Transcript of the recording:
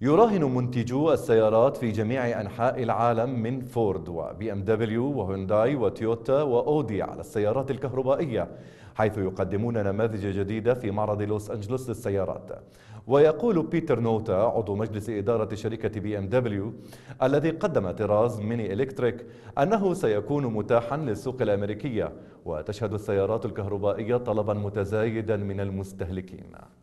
يراهن منتجو السيارات في جميع أنحاء العالم من فورد وبي ام دبليو وهونداي وتويوتا وأودي على السيارات الكهربائية حيث يقدمون نماذج جديدة في معرض لوس أنجلوس للسيارات ويقول بيتر نوتا عضو مجلس إدارة شركة بي ام دبليو الذي قدم طراز ميني إلكتريك أنه سيكون متاحا للسوق الأمريكية وتشهد السيارات الكهربائية طلبا متزايدا من المستهلكين